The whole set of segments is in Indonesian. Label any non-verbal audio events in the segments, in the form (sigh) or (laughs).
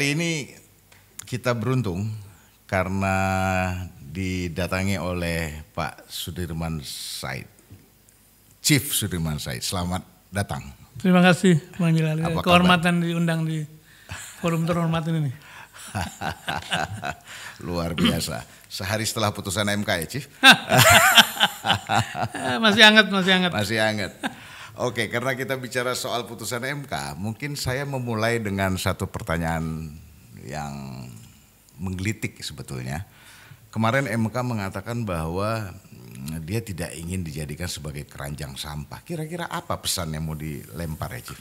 kali ini kita beruntung karena didatangi oleh Pak Sudirman Said. Chief Sudirman Said, selamat datang. Terima kasih Bang Jilal. Kehormatan diundang di forum terhormat ini. (laughs) Luar biasa. Sehari setelah putusan MK ya, Chief. (laughs) Eh, masih hangat, masih hangat. Masih hangat. Oke, karena kita bicara soal putusan MK, mungkin saya memulai dengan satu pertanyaan yang menggelitik sebetulnya. Kemarin MK mengatakan bahwa mm, dia tidak ingin dijadikan sebagai keranjang sampah. Kira-kira apa pesan yang mau dilempar ya, Chief?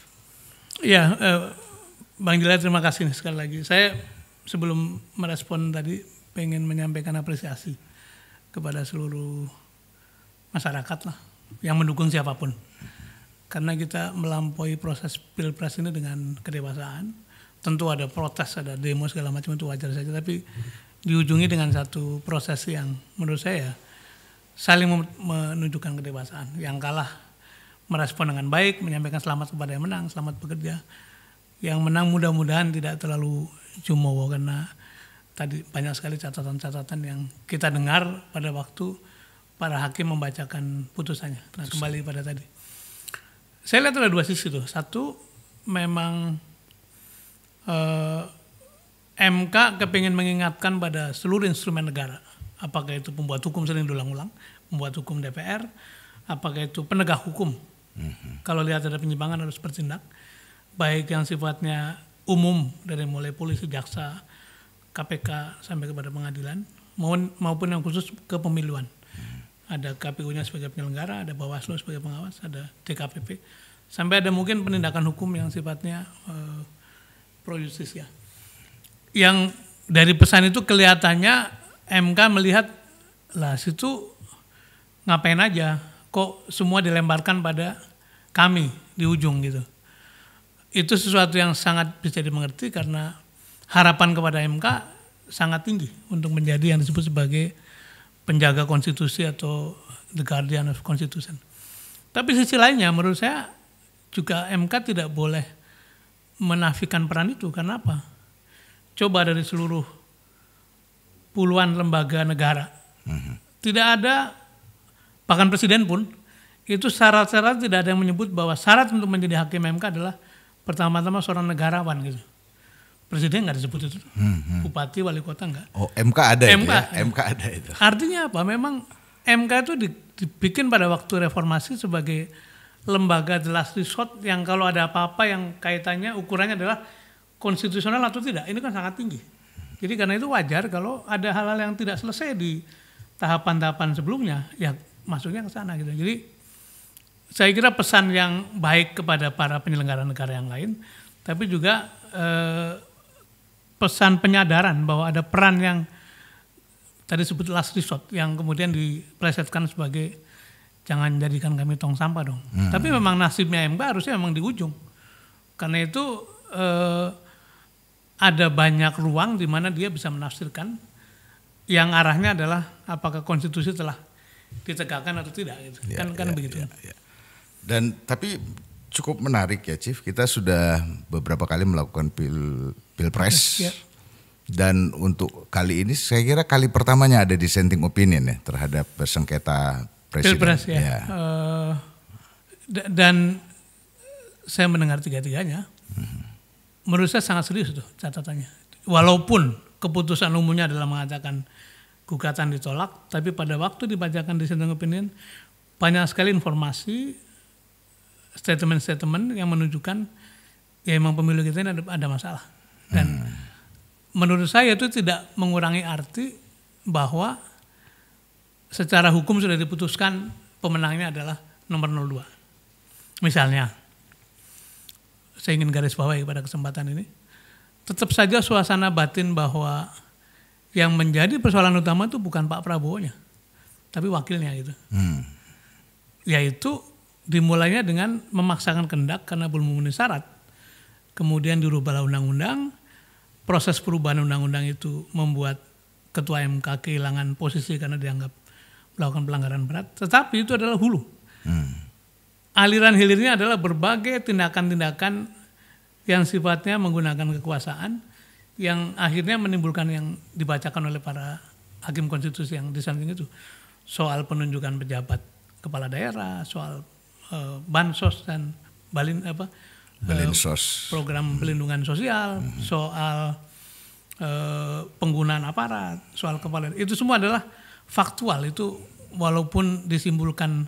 Ya, eh, Bang Gila terima kasih nih sekali lagi. Saya sebelum merespon tadi pengen menyampaikan apresiasi kepada seluruh masyarakat lah yang mendukung siapapun karena kita melampaui proses pilpres ini dengan kedewasaan. Tentu ada protes, ada demo segala macam itu wajar saja, tapi diujungi dengan satu proses yang menurut saya saling menunjukkan kedewasaan. Yang kalah merespon dengan baik, menyampaikan selamat kepada yang menang, selamat bekerja. Yang menang mudah-mudahan tidak terlalu jumawa karena tadi banyak sekali catatan-catatan yang kita dengar pada waktu para hakim membacakan putusannya. Nah, kembali pada tadi saya lihat ada dua sisi tuh. Satu memang uh, eh, MK kepingin mengingatkan pada seluruh instrumen negara, apakah itu pembuat hukum sering diulang-ulang, pembuat hukum DPR, apakah itu penegak hukum. Mm-hmm. Kalau lihat ada penyimpangan harus bertindak, baik yang sifatnya umum dari mulai polisi, jaksa, KPK sampai kepada pengadilan, maupun maupun yang khusus kepemiluan ada KPU-nya sebagai penyelenggara, ada Bawaslu sebagai pengawas, ada TKPP, sampai ada mungkin penindakan hukum yang sifatnya uh, pro justis ya. Yang dari pesan itu kelihatannya MK melihat lah situ ngapain aja, kok semua dilemparkan pada kami di ujung gitu. Itu sesuatu yang sangat bisa dimengerti karena harapan kepada MK sangat tinggi untuk menjadi yang disebut sebagai penjaga konstitusi atau the guardian of constitution. Tapi sisi lainnya menurut saya juga MK tidak boleh menafikan peran itu. Karena apa? Coba dari seluruh puluhan lembaga negara. Mm -hmm. Tidak ada, bahkan presiden pun, itu syarat-syarat tidak ada yang menyebut bahwa syarat untuk menjadi hakim MK adalah pertama-tama seorang negarawan gitu. Presiden nggak disebut itu, hmm, hmm. bupati, wali kota nggak. Oh MK ada MK, itu ya? MK ada itu. Artinya apa? Memang MK itu dibikin pada waktu reformasi sebagai lembaga jelas resort yang kalau ada apa-apa yang kaitannya ukurannya adalah konstitusional atau tidak. Ini kan sangat tinggi. Jadi karena itu wajar kalau ada hal-hal yang tidak selesai di tahapan-tahapan sebelumnya, ya masuknya ke sana gitu. Jadi saya kira pesan yang baik kepada para penyelenggara negara yang lain, tapi juga eh, pesan penyadaran bahwa ada peran yang tadi sebut last resort yang kemudian dipresetkan sebagai jangan jadikan kami tong sampah dong. Hmm. Tapi memang nasibnya MK harusnya memang di ujung. Karena itu eh, ada banyak ruang di mana dia bisa menafsirkan yang arahnya adalah apakah konstitusi telah ditegakkan atau tidak gitu. Ya, kan kan ya, begitu. Ya, ya. Dan tapi cukup menarik ya Chief, kita sudah beberapa kali melakukan pil pilpres ya. dan untuk kali ini saya kira kali pertamanya ada dissenting opinion ya terhadap sengketa presiden. Pilpres ya. ya. Uh, dan saya mendengar tiga-tiganya. Hmm. Menurut saya sangat serius tuh catatannya. Walaupun keputusan umumnya adalah mengatakan gugatan ditolak, tapi pada waktu dibacakan dissenting opinion banyak sekali informasi statement-statement yang menunjukkan ya emang pemilu kita ini ada, ada masalah. Dan hmm. menurut saya itu tidak mengurangi arti bahwa secara hukum sudah diputuskan pemenangnya adalah nomor 02. Misalnya, saya ingin garis bawahi pada kesempatan ini, tetap saja suasana batin bahwa yang menjadi persoalan utama itu bukan Pak Prabowo-nya, tapi wakilnya gitu. Hmm. Yaitu dimulainya dengan memaksakan kendak karena belum memenuhi syarat. Kemudian dirubahlah undang-undang, proses perubahan undang-undang itu membuat ketua MK kehilangan posisi karena dianggap melakukan pelanggaran berat. Tetapi itu adalah hulu. Hmm. Aliran hilirnya adalah berbagai tindakan-tindakan yang sifatnya menggunakan kekuasaan yang akhirnya menimbulkan yang dibacakan oleh para hakim konstitusi yang samping itu. Soal penunjukan pejabat kepala daerah, soal e, bansos dan balin apa Belinsos. Eh, program hmm. pelindungan sosial, hmm. soal uh, penggunaan aparat, soal kepala itu semua adalah faktual itu walaupun disimpulkan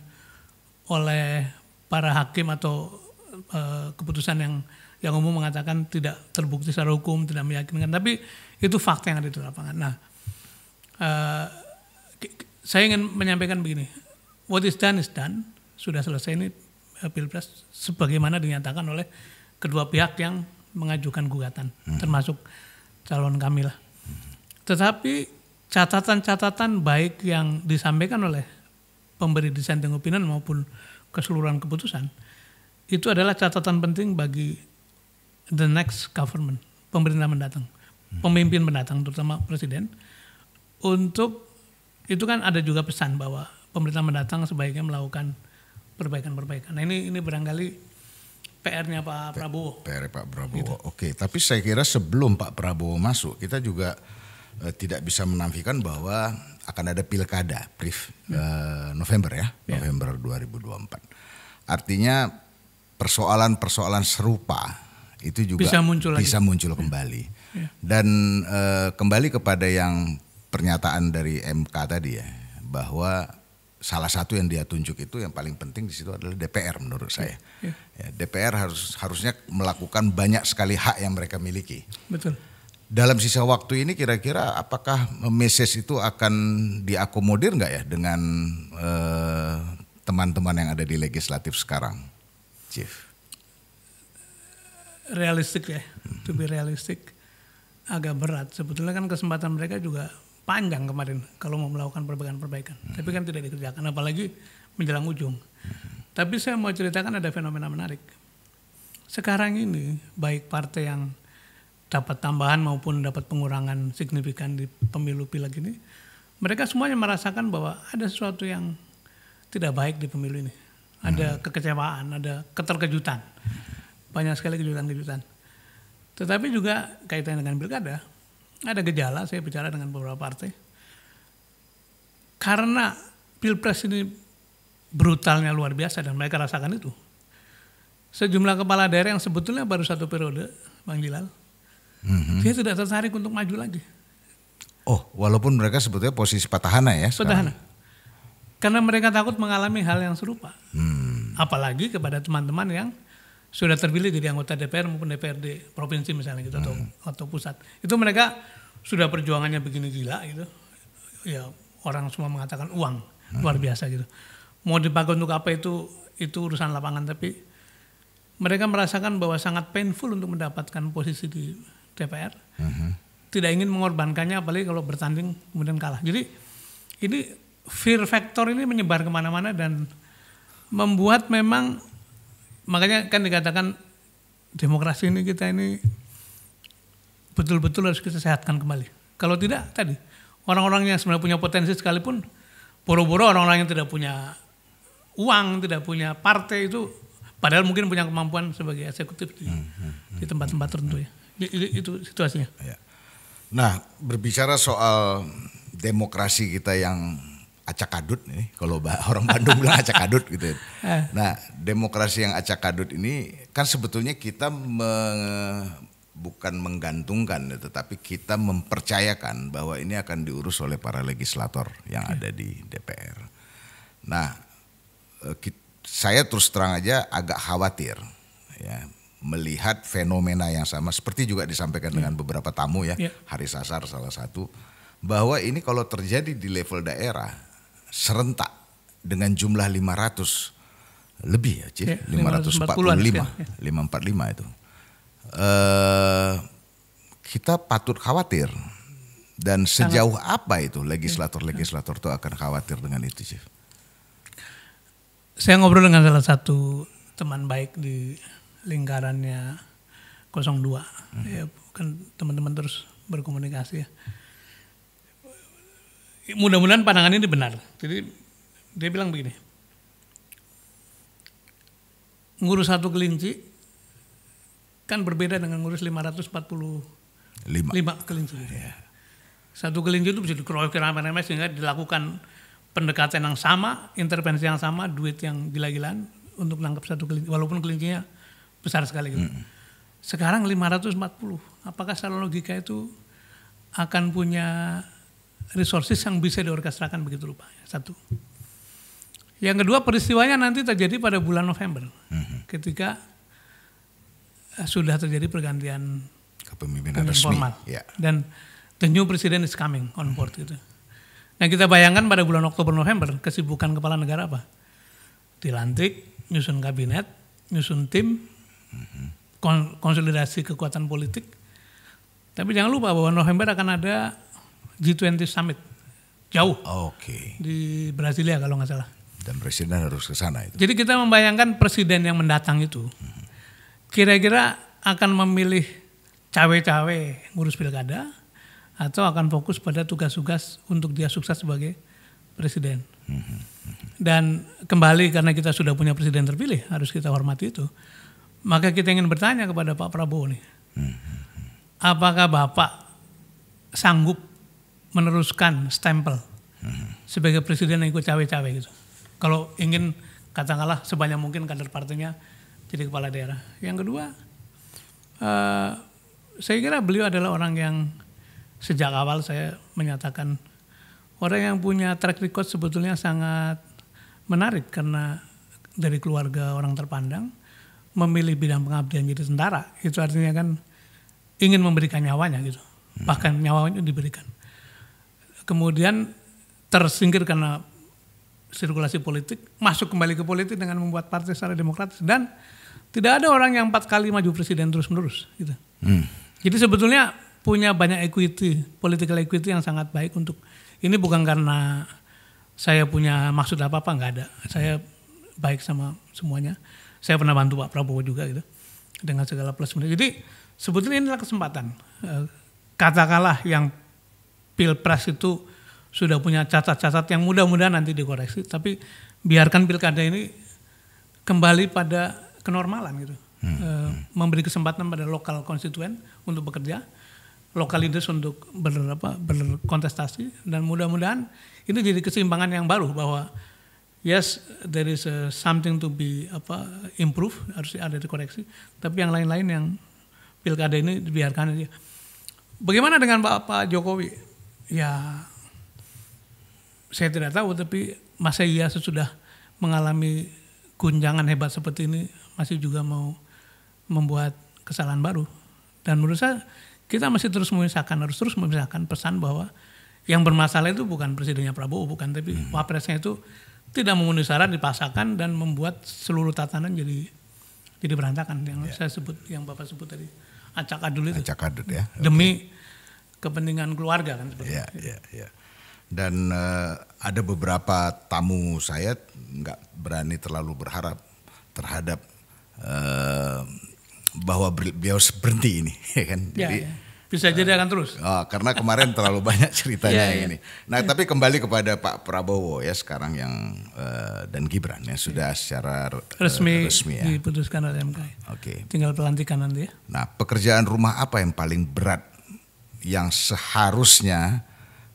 oleh para hakim atau uh, keputusan yang yang umum mengatakan tidak terbukti secara hukum, tidak meyakinkan, tapi itu fakta yang ada di lapangan. Nah, uh, saya ingin menyampaikan begini, what is done is done, sudah selesai ini Eh, pilpres sebagaimana dinyatakan oleh kedua pihak yang mengajukan gugatan hmm. termasuk calon kami lah. Hmm. Tetapi catatan-catatan baik yang disampaikan oleh pemberi dissenting opinion maupun keseluruhan keputusan itu adalah catatan penting bagi the next government, pemerintah mendatang, hmm. pemimpin mendatang terutama presiden untuk itu kan ada juga pesan bahwa pemerintah mendatang sebaiknya melakukan perbaikan-perbaikan. Nah ini ini barangkali PR-nya Pak Prabowo. PR Pak Prabowo. Gitu. Oke, tapi saya kira sebelum Pak Prabowo masuk kita juga eh, tidak bisa menafikan bahwa akan ada pilkada, brief hmm. eh, November ya, ya. November 2024. Artinya persoalan-persoalan serupa itu juga bisa muncul, bisa lagi. muncul kembali. Yeah. Yeah. Dan eh, kembali kepada yang pernyataan dari MK tadi ya, bahwa salah satu yang dia tunjuk itu yang paling penting di situ adalah DPR menurut saya. Iya, iya. Ya. Ya, DPR harus harusnya melakukan banyak sekali hak yang mereka miliki. Betul. Dalam sisa waktu ini kira-kira apakah message itu akan diakomodir nggak ya dengan teman eh, teman-teman yang ada di legislatif sekarang, Chief? Realistik ya, to be hmm. realistik agak berat. Sebetulnya kan kesempatan mereka juga panjang kemarin kalau mau melakukan perbaikan-perbaikan. Hmm. Tapi kan tidak dikerjakan, apalagi menjelang ujung. Hmm. Tapi saya mau ceritakan ada fenomena menarik. Sekarang ini baik partai yang dapat tambahan maupun dapat pengurangan signifikan di pemilu pileg ini, mereka semuanya merasakan bahwa ada sesuatu yang tidak baik di pemilu ini. Ada hmm. kekecewaan, ada keterkejutan. Banyak sekali kejutan-kejutan. Tetapi juga kaitan dengan pilkada, ada gejala saya bicara dengan beberapa partai karena pilpres ini brutalnya luar biasa dan mereka rasakan itu sejumlah kepala daerah yang sebetulnya baru satu periode bang Jilal mm-hmm. dia tidak tertarik untuk maju lagi oh walaupun mereka sebetulnya posisi petahana ya petahana karena mereka takut mengalami hal yang serupa hmm. apalagi kepada teman-teman yang sudah terpilih jadi anggota DPR maupun DPRD provinsi misalnya gitu atau hmm. atau pusat itu mereka sudah perjuangannya begini gila gitu ya orang semua mengatakan uang hmm. luar biasa gitu mau dipakai untuk apa itu itu urusan lapangan tapi mereka merasakan bahwa sangat painful untuk mendapatkan posisi di DPR hmm. tidak ingin mengorbankannya apalagi kalau bertanding kemudian kalah jadi ini fear factor ini menyebar kemana-mana dan membuat memang makanya kan dikatakan demokrasi ini kita ini betul-betul harus kita sehatkan kembali. Kalau tidak tadi orang-orang yang sebenarnya punya potensi sekalipun boro-boro orang-orang yang tidak punya uang, tidak punya partai itu padahal mungkin punya kemampuan sebagai eksekutif di, hmm, hmm, di hmm, tempat-tempat tertentu ya. Itu situasinya. Iya. Nah, berbicara soal demokrasi kita yang acak adut nih kalau (laughs) orang Bandung bilang acak adut gitu. Ya. (laughs) Nah, demokrasi yang acak adut ini kan sebetulnya kita me, bukan menggantungkan ya, tetapi kita mempercayakan bahwa ini akan diurus oleh para legislator yang iya. ada di DPR. Nah, e, saya terus terang aja agak khawatir ya melihat fenomena yang sama seperti juga disampaikan yeah. dengan beberapa tamu ya, yeah. Hari Sasar salah satu bahwa ini kalau terjadi di level daerah serentak dengan jumlah 500 lebih ya Cik? Iya, ya, 545, ya. 545 itu. Uh, kita patut khawatir dan sejauh apa itu iya, legislator-legislator itu akan khawatir dengan itu, Chief? Saya ngobrol dengan salah satu teman baik di lingkarannya 02. Hmm. Ya, kan teman-teman terus berkomunikasi ya. Hmm mudah-mudahan pandangan ini benar. Jadi dia bilang begini, ngurus satu kelinci kan berbeda dengan ngurus 545 Lima. kelinci. Yeah. Satu kelinci itu bisa dikeroyok apa ramai sehingga dilakukan pendekatan yang sama, intervensi yang sama, duit yang gila-gilaan untuk menangkap satu kelinci, walaupun kelincinya besar sekali. Gitu. Mm. Sekarang 540, apakah secara logika itu akan punya resources yang bisa diorkestrakan begitu rupa. Ya, satu. Yang kedua peristiwanya nanti terjadi pada bulan November. Mm-hmm. Ketika eh, sudah terjadi pergantian kepemimpinan resmi. Formal. Yeah. Dan the new president is coming on mhm. board mm-hmm. gitu. Nah kita bayangkan pada bulan Oktober November kesibukan kepala negara apa? Dilantik, nyusun kabinet, nyusun tim, mm-hmm. konsolidasi kekuatan politik. Tapi jangan lupa bahwa November akan ada G20 Summit. Jauh. Oke. Okay. Di Brasilia kalau nggak salah. Dan presiden harus ke sana itu. Jadi kita membayangkan presiden yang mendatang itu kira-kira akan memilih cawe-cawe ngurus pilkada atau akan fokus pada tugas-tugas untuk dia sukses sebagai presiden. Dan kembali karena kita sudah punya presiden terpilih, harus kita hormati itu. Maka kita ingin bertanya kepada Pak Prabowo nih. Apakah Bapak sanggup meneruskan stempel sebagai presiden yang ikut cawe-cawe gitu. Kalau ingin katakanlah sebanyak mungkin kader partainya jadi kepala daerah. Yang kedua, uh, saya kira beliau adalah orang yang sejak awal saya menyatakan orang yang punya track record sebetulnya sangat menarik karena dari keluarga orang terpandang memilih bidang pengabdian jadi tentara itu artinya kan ingin memberikan nyawanya gitu bahkan nyawanya diberikan kemudian tersingkir karena sirkulasi politik, masuk kembali ke politik dengan membuat partai secara demokratis dan tidak ada orang yang empat kali maju presiden terus menerus gitu. Hmm. Jadi sebetulnya punya banyak equity, political equity yang sangat baik untuk ini bukan karena saya punya maksud apa apa nggak ada. Saya baik sama semuanya. Saya pernah bantu Pak Prabowo juga gitu dengan segala plus minus. Jadi sebetulnya inilah kesempatan. Eh, katakanlah yang pilpres itu sudah punya catat-catat yang mudah-mudahan nanti dikoreksi. Tapi biarkan pilkada ini kembali pada kenormalan gitu. Hmm. E, memberi kesempatan pada lokal konstituen untuk bekerja, lokal leaders untuk ber, berkontestasi, dan mudah-mudahan ini jadi keseimbangan yang baru bahwa yes there is a something to be apa improve harus ada dikoreksi, tapi yang lain-lain yang pilkada ini dibiarkan aja. Bagaimana dengan Pak, Pak Jokowi? ya saya tidak tahu tapi masa ia sudah mengalami guncangan hebat seperti ini masih juga mau membuat kesalahan baru dan menurut saya kita masih terus memisahkan harus terus memisahkan pesan bahwa yang bermasalah itu bukan presidennya Prabowo bukan tapi hmm. wapresnya itu tidak memenuhi syarat dipasakan dan membuat seluruh tatanan jadi jadi berantakan yang yeah. saya sebut yang bapak sebut tadi acak adul itu acak adul ya demi kepentingan keluarga kan seperti yeah, itu. Yeah, yeah. Dan uh, ada beberapa tamu saya nggak berani terlalu berharap terhadap uh, bahwa beliau seperti ini, (laughs) ya kan? Ya, jadi ya. bisa jadi eh, akan terus. Oh, karena kemarin terlalu (laughs) banyak ceritanya ya, ya. ini. Nah, ya. tapi kembali kepada Pak Prabowo ya sekarang yang uh, dan Gibran yang sudah ya. secara resmi, uh, resmi ya. diputuskan oleh MK. Oke. Okay. Tinggal pelantikan nanti ya. Nah, pekerjaan rumah apa yang paling berat yang seharusnya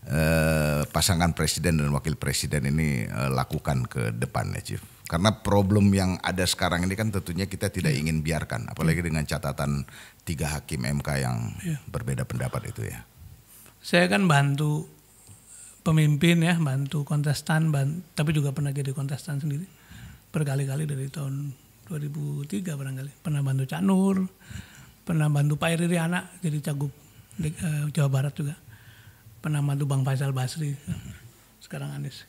eh, pasangan presiden dan wakil presiden ini eh, lakukan ke depan Chief? Karena problem yang ada sekarang ini kan tentunya kita tidak iya. ingin biarkan, apalagi iya. dengan catatan tiga hakim MK yang iya. berbeda pendapat itu ya. Saya kan bantu pemimpin ya, bantu kontestan, bantu, tapi juga pernah jadi kontestan sendiri berkali-kali dari tahun 2003 barangkali. Pernah bantu Canur, pernah bantu Pak Iri Riana jadi cagup Eh, Jawa Barat juga pernah mantu Bang Faisal Basri sekarang Anies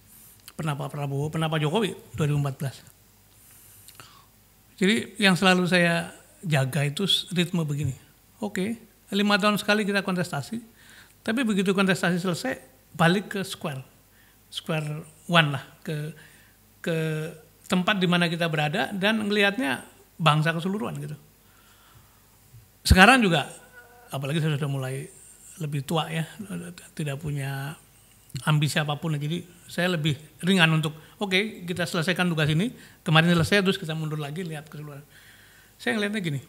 pernah Pak Prabowo pernah Pak Jokowi 2014 jadi yang selalu saya jaga itu ritme begini oke okay, lima tahun sekali kita kontestasi tapi begitu kontestasi selesai balik ke square square one lah ke ke tempat di mana kita berada dan ngelihatnya bangsa keseluruhan gitu sekarang juga apalagi saya sudah mulai lebih tua ya, tidak punya ambisi apapun. Jadi saya lebih ringan untuk oke okay, kita selesaikan tugas ini. Kemarin selesai terus kita mundur lagi lihat ke keseluruhan. Saya ngelihatnya gini.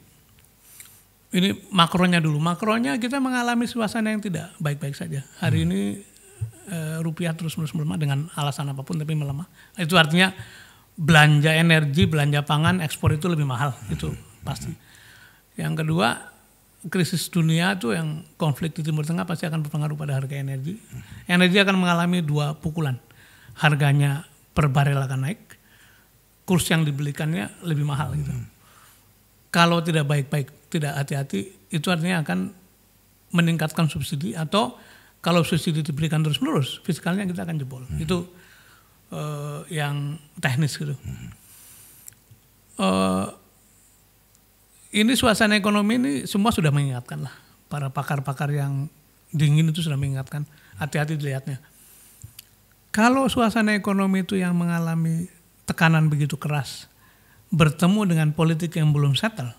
Ini makronya dulu. Makronya kita mengalami suasana yang tidak baik-baik saja. Hari hmm. ini e, rupiah terus-menerus melemah dengan alasan apapun tapi melemah. Itu artinya belanja energi, belanja pangan, ekspor itu lebih mahal. Itu hmm. pasti. Yang kedua krisis dunia itu yang konflik di Timur Tengah pasti akan berpengaruh pada harga energi. Energi akan mengalami dua pukulan. Harganya per barel akan naik, kurs yang dibelikannya lebih mahal gitu. Hmm. Kalau tidak baik-baik, tidak hati-hati, itu artinya akan meningkatkan subsidi atau kalau subsidi diberikan terus-menerus, fiskalnya kita akan jebol. Hmm. Itu uh, yang teknis gitu. Hmm. Uh, ini suasana ekonomi ini semua sudah mengingatkan lah para pakar-pakar yang dingin itu sudah mengingatkan hati-hati dilihatnya kalau suasana ekonomi itu yang mengalami tekanan begitu keras bertemu dengan politik yang belum settle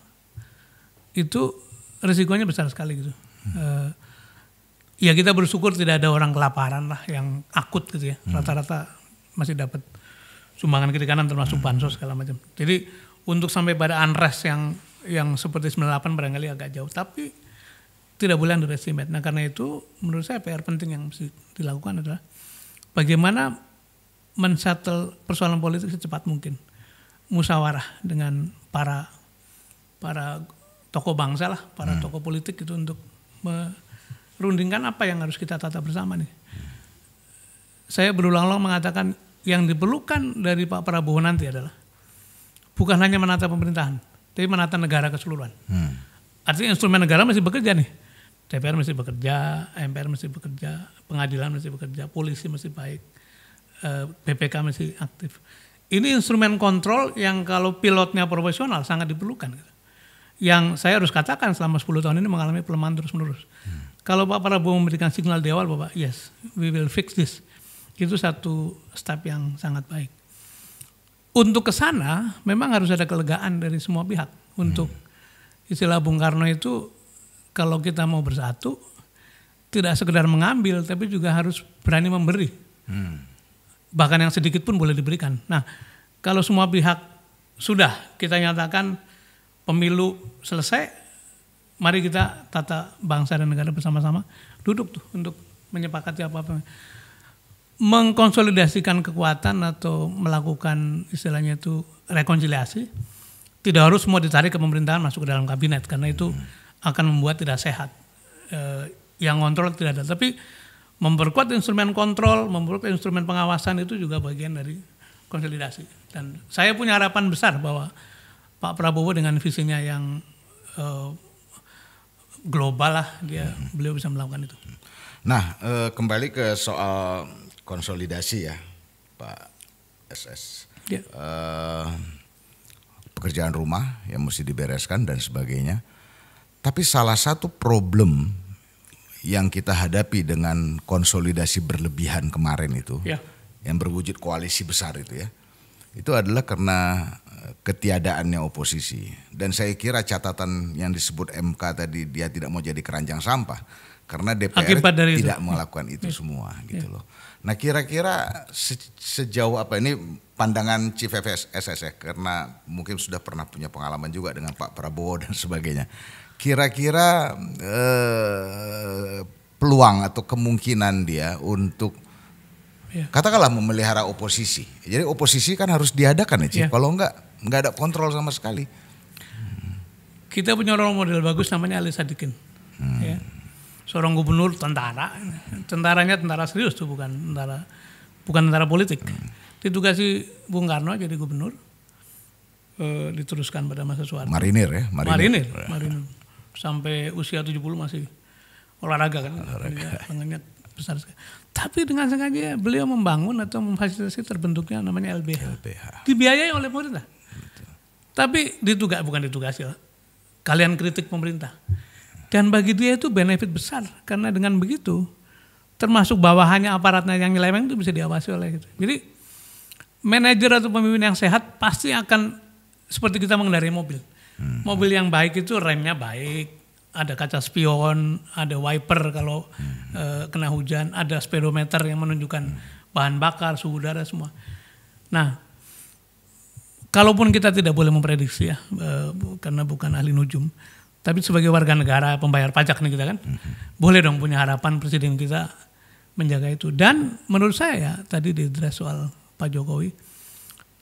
itu risikonya besar sekali gitu hmm. E, ya kita bersyukur tidak ada orang kelaparan lah yang akut gitu ya hmm. rata-rata masih dapat sumbangan kiri kanan termasuk hmm. bansos segala macam jadi untuk sampai pada unrest yang yang seperti 98 barangkali agak jauh tapi tidak boleh underestimate. Nah karena itu menurut saya PR penting yang mesti dilakukan adalah bagaimana mensettle persoalan politik secepat mungkin. Musawarah dengan para para tokoh bangsa lah, para hmm. tokoh politik itu untuk merundingkan apa yang harus kita tata bersama nih. Saya berulang-ulang mengatakan yang diperlukan dari Pak Prabowo nanti adalah bukan hanya menata pemerintahan, tapi menata negara keseluruhan. Hmm. Artinya instrumen negara masih bekerja nih. DPR masih bekerja, MPR masih bekerja, pengadilan masih bekerja, polisi masih baik, eh, BPK masih aktif. Ini instrumen kontrol yang kalau pilotnya profesional sangat diperlukan. Yang saya harus katakan selama 10 tahun ini mengalami pelemahan terus-menerus. Hmm. Kalau Pak Prabowo memberikan signal di awal, Bapak, yes, we will fix this. Itu satu step yang sangat baik untuk ke sana memang harus ada kelegaan dari semua pihak untuk hmm. istilah Bung Karno itu kalau kita mau bersatu tidak sekedar mengambil tapi juga harus berani memberi hmm. bahkan yang sedikit pun boleh diberikan nah kalau semua pihak sudah kita nyatakan pemilu selesai mari kita tata bangsa dan negara bersama-sama duduk tuh untuk menyepakati apa apa mengkonsolidasikan kekuatan atau melakukan istilahnya itu rekonsiliasi tidak harus semua ditarik ke pemerintahan masuk ke dalam kabinet karena itu akan membuat tidak sehat e, yang kontrol tidak ada tapi memperkuat instrumen kontrol memperkuat instrumen pengawasan itu juga bagian dari konsolidasi dan saya punya harapan besar bahwa Pak Prabowo dengan visinya yang e, global lah dia hmm. beliau bisa melakukan itu. Nah, eh, kembali ke soal konsolidasi ya Pak SS. ya. Uh, pekerjaan rumah yang mesti dibereskan dan sebagainya. Tapi salah satu problem yang kita hadapi dengan konsolidasi berlebihan kemarin itu, ya. yang berwujud koalisi besar itu ya, itu adalah karena eh, ketiadaannya oposisi. Dan saya kira catatan yang disebut MK tadi dia tidak mau jadi keranjang sampah karena DPR tidak itu. melakukan itu ya. semua gitu ya. loh Nah kira-kira se sejauh apa ini pandangan Chief FSS ya karena mungkin sudah pernah punya pengalaman juga dengan Pak Prabowo dan sebagainya. Kira-kira eh, peluang atau kemungkinan dia untuk ya. katakanlah memelihara oposisi. Jadi oposisi kan harus diadakan ya Chief. Ya. Kalau enggak enggak ada kontrol sama sekali. Kita punya orang model bagus namanya Ali Sadikin. Hmm. Ya seorang gubernur tentara. Tentaranya tentara serius tuh bukan tentara bukan tentara politik. Hmm. Ditugasi Bung Karno jadi gubernur. E, diteruskan pada masa Soeharto. Marinir ya, marinir. Marinir, ya. marinir. Sampai usia 70 masih olahraga kan. Olahraga. Ya, besar sekali. Tapi dengan sengaja beliau membangun atau memfasilitasi terbentuknya namanya LBH. LBH. Dibiayai oleh pemerintah. Tapi ditugas bukan ditugasi. Kalian kritik pemerintah dan bagi dia itu benefit besar karena dengan begitu termasuk bawahannya aparatnya yang nyeleweng itu bisa diawasi oleh itu. Jadi manajer atau pemimpin yang sehat pasti akan seperti kita mengendarai mobil. Hmm. Mobil yang baik itu remnya baik, ada kaca spion, ada wiper kalau hmm. e, kena hujan, ada speedometer yang menunjukkan hmm. bahan bakar, suhu udara semua. Nah, kalaupun kita tidak boleh memprediksi ya, e, karena bukan ahli nujum tapi sebagai warga negara pembayar pajak nih kita kan, hmm. boleh dong punya harapan presiden kita menjaga itu. Dan menurut saya ya, tadi di soal Pak Jokowi,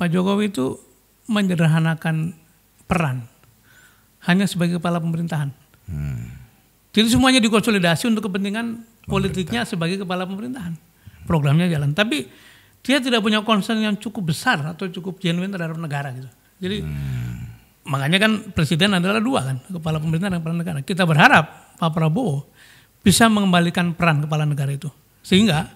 Pak Jokowi itu menyederhanakan peran hanya sebagai kepala pemerintahan. Hmm. Jadi semuanya dikonsolidasi untuk kepentingan politiknya sebagai kepala pemerintahan. Programnya jalan, tapi dia tidak punya concern yang cukup besar atau cukup genuine terhadap negara gitu. Jadi hmm makanya kan presiden adalah dua kan, kepala pemerintahan dan kepala negara. Kita berharap Pak Prabowo bisa mengembalikan peran kepala negara itu. Sehingga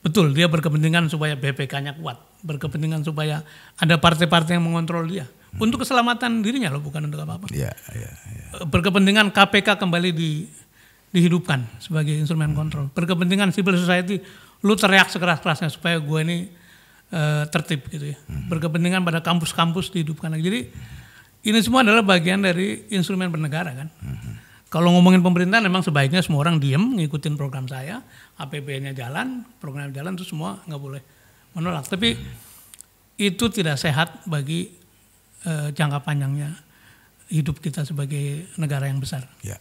betul dia berkepentingan supaya BPK-nya kuat, berkepentingan supaya ada partai-partai yang mengontrol dia. Untuk keselamatan dirinya loh, bukan untuk apa-apa. Ya, ya, ya. Berkepentingan KPK kembali di, dihidupkan sebagai instrumen kontrol. Berkepentingan civil society, lu teriak sekeras-kerasnya supaya gue ini uh, tertib gitu ya. Hmm. Berkepentingan pada kampus-kampus dihidupkan lagi. Jadi ini semua adalah bagian dari instrumen bernegara kan. Mm -hmm. Kalau ngomongin pemerintah, memang sebaiknya semua orang diem ngikutin program saya, APBN-nya jalan, program jalan itu semua nggak boleh menolak. Tapi mm -hmm. itu tidak sehat bagi uh, jangka panjangnya hidup kita sebagai negara yang besar. Ya.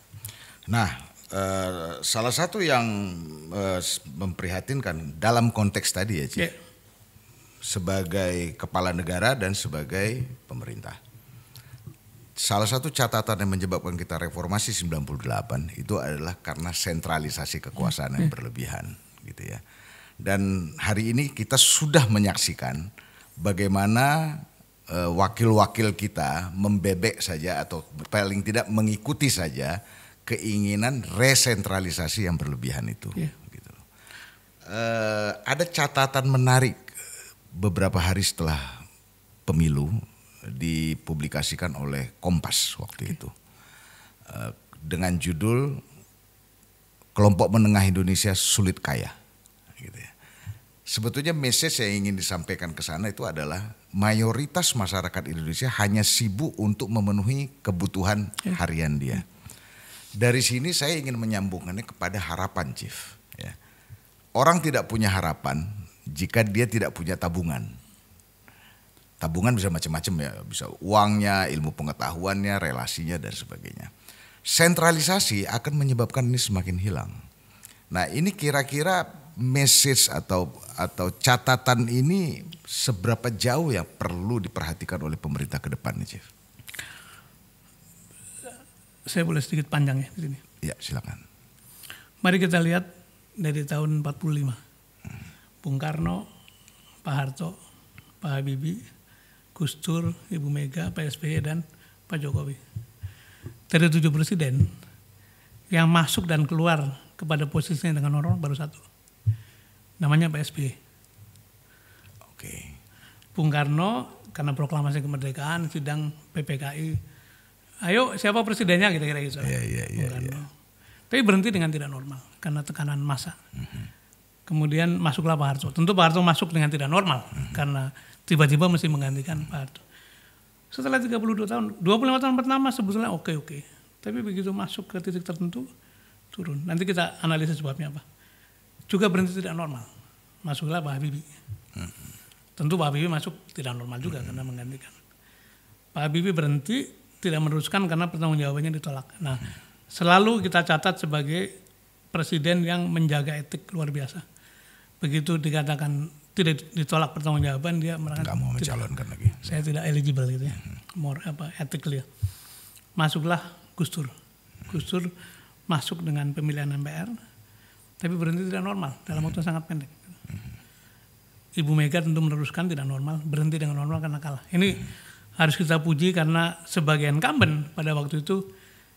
Nah, Uh, salah satu yang uh, memprihatinkan dalam konteks tadi ya, Cik. Yeah. Sebagai kepala negara dan sebagai pemerintah salah satu catatan yang menyebabkan kita reformasi 98 itu adalah karena sentralisasi kekuasaan yang berlebihan gitu ya. Dan hari ini kita sudah menyaksikan bagaimana eh, wakil-wakil uh, kita membebek saja atau paling tidak mengikuti saja keinginan resentralisasi yang berlebihan itu. Yeah. Gitu. Uh, ada catatan menarik beberapa hari setelah pemilu dipublikasikan oleh Kompas waktu itu eh, dengan judul kelompok menengah Indonesia sulit kaya. Gitu ya. Sebetulnya message yang ingin disampaikan ke sana itu adalah mayoritas masyarakat Indonesia hanya sibuk untuk memenuhi kebutuhan ya. harian dia. Dari sini saya ingin menyambungkannya kepada harapan, Chief. Ya. Orang tidak punya harapan jika dia tidak punya tabungan tabungan bisa macam-macam ya, bisa uangnya, ilmu pengetahuannya, relasinya dan sebagainya. Sentralisasi akan menyebabkan ini semakin hilang. Nah, ini kira-kira message atau atau catatan ini seberapa jauh yang perlu diperhatikan oleh pemerintah ke depan nih, Chief? Saya boleh sedikit panjang ya di sini. Ya, silakan. Mari kita lihat dari tahun 45. Hmm. Bung Karno, Pak Harto, Pak Habibie, Gus Dur, Ibu Mega, Pak SBY dan Pak Jokowi. Dari tujuh presiden yang masuk dan keluar kepada posisinya dengan normal baru satu. Namanya Pak SBY. Oke. Bung Karno karena proklamasi kemerdekaan sidang PPKI. Ayo siapa presidennya kira-kira gitu. Iya, iya, iya. Karno. Iya. Tapi berhenti dengan tidak normal karena tekanan massa. Mm -hmm. Kemudian masuklah Pak Harto. Tentu Pak Harto masuk dengan tidak normal mm -hmm. karena tiba-tiba mesti menggantikan Pak Harto. Setelah 32 tahun, 25 tahun pertama sebetulnya oke-oke. Tapi begitu masuk ke titik tertentu, turun. Nanti kita analisis sebabnya apa. Juga berhenti tidak normal. Masuklah Pak Habibie. Hmm. Tentu Pak Habibie masuk tidak normal juga hmm. karena menggantikan. Pak Habibie berhenti tidak meneruskan karena pertanggungjawabannya ditolak. Nah, hmm. selalu kita catat sebagai presiden yang menjaga etik luar biasa. Begitu dikatakan tidak ditolak pertanggungjawaban dia merasa nggak mau mencalonkan lagi. Saya ya. tidak eligible gitu ya. Hmm. More apa ethically. Ya. Masuklah Gus Dur. Mm-hmm. Gus Dur masuk dengan pemilihan MPR tapi berhenti tidak normal dalam waktu yang mm-hmm. sangat pendek. Mm-hmm. Ibu Mega tentu meneruskan tidak normal, berhenti dengan normal karena kalah. Ini harus kita puji karena sebagian incumbent pada waktu itu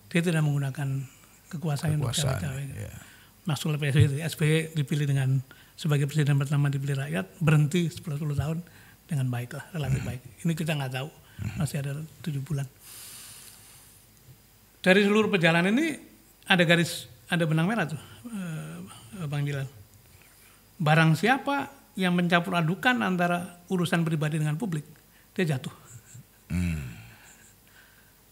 dia tidak menggunakan kekuasaan, kekuasaan untuk cawe-cawe. Ya. Masuk ke PSBY, SBY dipilih dengan sebagai presiden pertama dipilih rakyat berhenti 10-10 tahun dengan baik lah, relatif baik. Ini kita nggak tahu, masih ada tujuh bulan. Dari seluruh perjalanan ini ada garis, ada benang merah tuh, eh, Bang Jilal Barang siapa yang mencampur adukan antara urusan pribadi dengan publik, dia jatuh. Hmm.